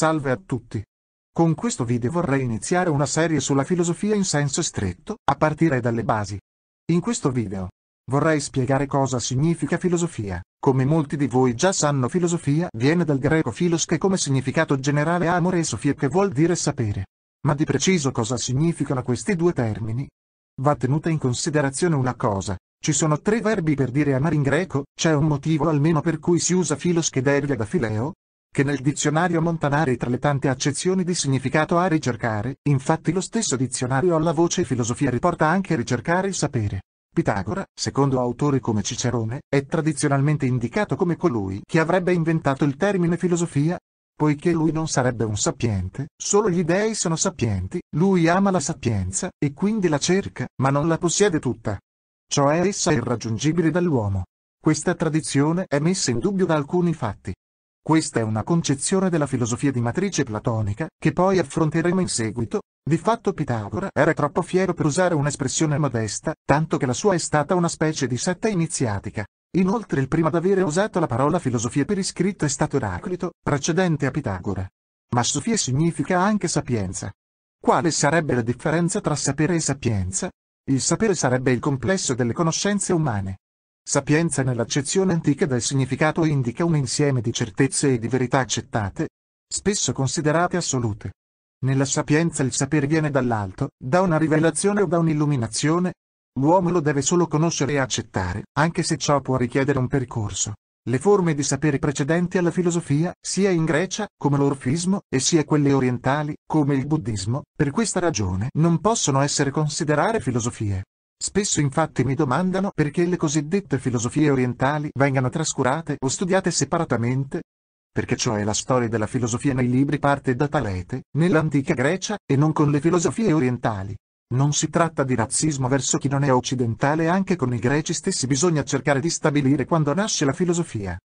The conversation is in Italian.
Salve a tutti! Con questo video vorrei iniziare una serie sulla filosofia in senso stretto, a partire dalle basi. In questo video vorrei spiegare cosa significa filosofia. Come molti di voi già sanno filosofia viene dal greco filos che come significato generale ha amore e sofia che vuol dire sapere. Ma di preciso cosa significano questi due termini? Va tenuta in considerazione una cosa. Ci sono tre verbi per dire amare in greco, c'è un motivo almeno per cui si usa filos che deriva da fileo, che nel dizionario Montanari tra le tante accezioni di significato ha ricercare, infatti lo stesso dizionario alla voce filosofia riporta anche ricercare il sapere. Pitagora, secondo autori come Cicerone, è tradizionalmente indicato come colui che avrebbe inventato il termine filosofia, poiché lui non sarebbe un sapiente, solo gli dei sono sapienti, lui ama la sapienza, e quindi la cerca, ma non la possiede tutta. Cioè essa è irraggiungibile dall'uomo. Questa tradizione è messa in dubbio da alcuni fatti. Questa è una concezione della filosofia di matrice platonica, che poi affronteremo in seguito. Di fatto Pitagora era troppo fiero per usare un'espressione modesta, tanto che la sua è stata una specie di setta iniziatica. Inoltre il primo ad avere usato la parola filosofia per iscritto è stato Eraclito, precedente a Pitagora. Ma sofia significa anche sapienza. Quale sarebbe la differenza tra sapere e sapienza? Il sapere sarebbe il complesso delle conoscenze umane. Sapienza nell'accezione antica del significato indica un insieme di certezze e di verità accettate, spesso considerate assolute. Nella sapienza il sapere viene dall'alto, da una rivelazione o da un'illuminazione. L'uomo lo deve solo conoscere e accettare, anche se ciò può richiedere un percorso. Le forme di sapere precedenti alla filosofia, sia in Grecia, come l'orfismo, e sia quelle orientali, come il buddismo, per questa ragione non possono essere considerate filosofie. Spesso infatti mi domandano perché le cosiddette filosofie orientali vengano trascurate o studiate separatamente. Perché cioè la storia della filosofia nei libri parte da Talete, nell'antica Grecia, e non con le filosofie orientali. Non si tratta di razzismo verso chi non è occidentale anche con i greci stessi bisogna cercare di stabilire quando nasce la filosofia.